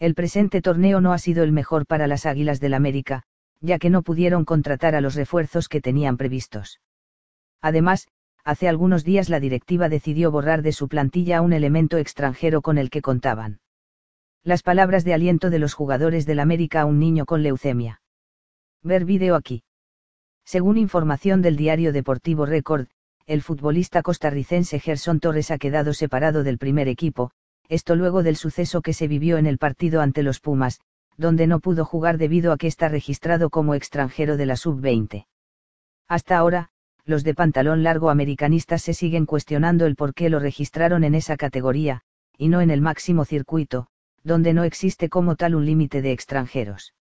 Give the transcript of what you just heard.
El presente torneo no ha sido el mejor para las Águilas del América, ya que no pudieron contratar a los refuerzos que tenían previstos. Además, hace algunos días la directiva decidió borrar de su plantilla un elemento extranjero con el que contaban. Las palabras de aliento de los jugadores del América a un niño con leucemia. Ver vídeo aquí. Según información del diario deportivo Record, el futbolista costarricense Gerson Torres ha quedado separado del primer equipo, esto luego del suceso que se vivió en el partido ante los Pumas, donde no pudo jugar debido a que está registrado como extranjero de la sub-20. Hasta ahora, los de pantalón largo americanistas se siguen cuestionando el por qué lo registraron en esa categoría, y no en el máximo circuito, donde no existe como tal un límite de extranjeros.